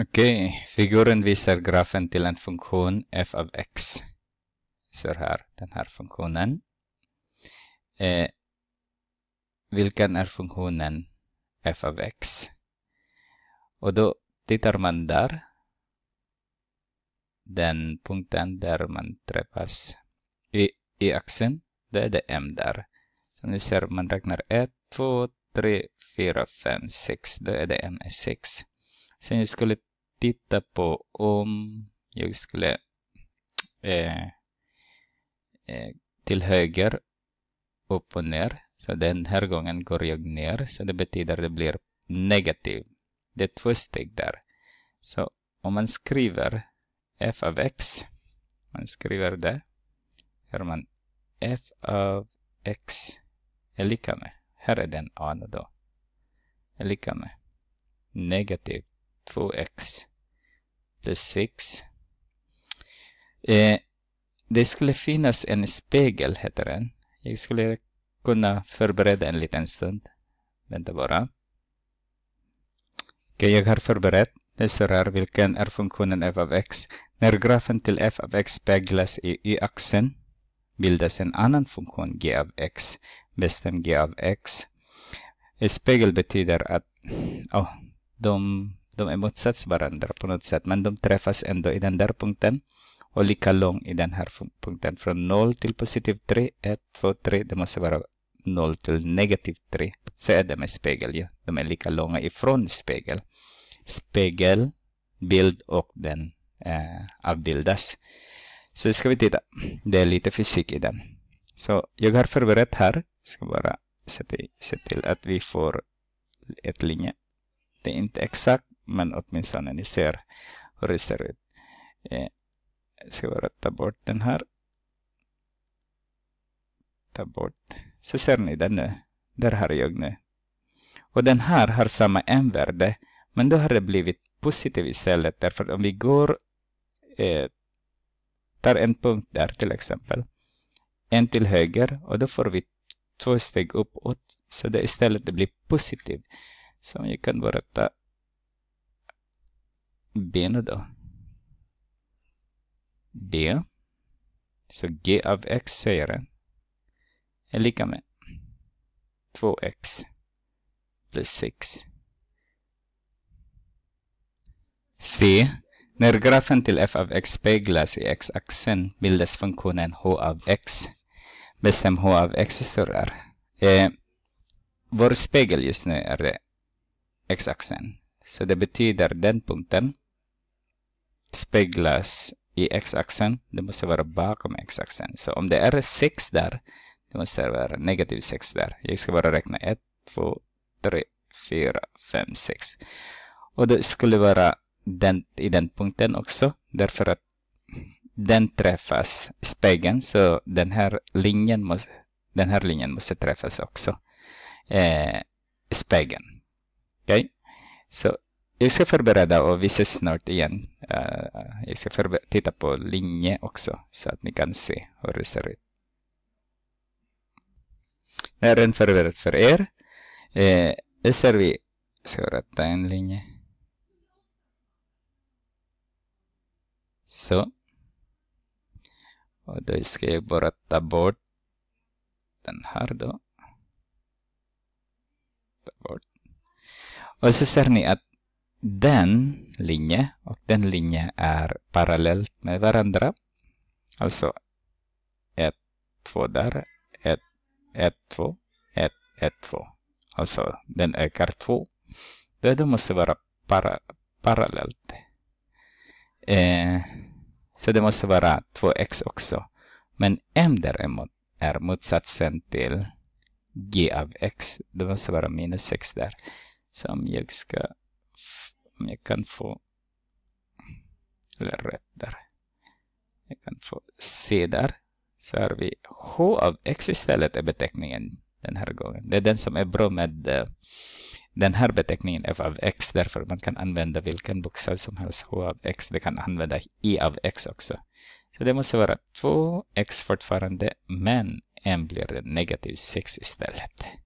Okej, okay. figuren visar grafen till en funktion f av x. Så här, den här funktionen. Eh, vilken är funktionen f av x? Och då tittar man där. Den punkten där man träffas i, i axeln, det är det m där. Så ni ser, man räknar 1, 2, 3, 4, 5, 6. Då är det m är 6. Sen jag titta på om jag skulle eh, eh, till höger, upp och ner. Så den här gången går jag ner, så det betyder att det blir negativ. Det är två steg där. Så om man skriver f av x, man skriver det, gör man f av x är lika med, här är den a då, är lika med negativ 2x plus 6. Eh, det skulle finnas en spegel, heter den. Jag skulle kunna förbereda en liten stund. Vänta bara. Okej, jag har förberett. Det står här vilken är funktionen f av x. När grafen till f av x speglas i y-axeln bildas en annan funktion g av x. Bestäm g av x. Eh, spegel betyder att oh, de de emotsätts varandra på något sätt, men de träffas ändå i den där punkten och lika lång i den här punkten. Från 0 till positiv 3, 1, 2, 3, det måste vara 0 till negativ 3. Så är det med spegel, ja. De är lika långa ifrån spegel. Spegel, bild och den eh, avbildas. Så ska vi titta. Det är lite fysik i den. Så jag har förberett här. Ska bara se till, se till att vi får ett linje. Det är inte exakt men åtminstone ni ser hur det ser ut. Jag eh, ska bara ta bort den här. Ta bort. Så ser ni den nu. Där har jag nu. Och den här har samma m-värde. Men då har det blivit positiv istället. Därför om vi går eh, tar en punkt där till exempel. En till höger och då får vi två steg uppåt. Så det istället det blir positivt. Så jag kan bara ta B nu då. B. Så G av X säger det. Är lika med 2X plus 6. C. När grafen till f av x speglas i x-axeln bildas funktionen h av x. Bestäm h av x står r. Eh, vår spegel just nu är x-axeln. Så det betyder den punkten speglas i x-axeln. Det måste vara bakom x-axeln. Så om det är 6 där, det måste vara negativ 6 där. Jag ska bara räkna 1, 2, 3, 4, 5, 6. Och det skulle vara den, i den punkten också, därför att den träffas spegeln, så den här linjen måste, den här linjen måste träffas också. Eh, spegeln. Okej? Okay? Så jag ska förbereda och vi ses snart igen. Eh, jag ska titta på linje också så att ni kan se hur det ser ut. Det är redan förberedd för er. Nu eh, ser vi. Ska rätta en linje. Så. Och då ska jag bara ta bort den här då. Ta bort. Och så ser ni att den linje och den linje är parallellt med varandra. Alltså 1, 2 där, 1, 1, 2, 1, 1, 2. Alltså den ökar 2. Det, det måste vara para, parallellt. Eh, så det måste vara 2x också. Men m däremot är motsatsen till g av x. Det måste vara minus x där. Som jag ska jag kan få eller rätt där. Jag kan få se där. Så har vi H av X istället är beteckningen den här gången. Det är den som är bra med eh, den här beteckningen F av X därför man kan använda vilken bokstav som helst. H av X, det kan använda I av X också. Så det måste vara 2X fortfarande men M blir negativ 6 istället.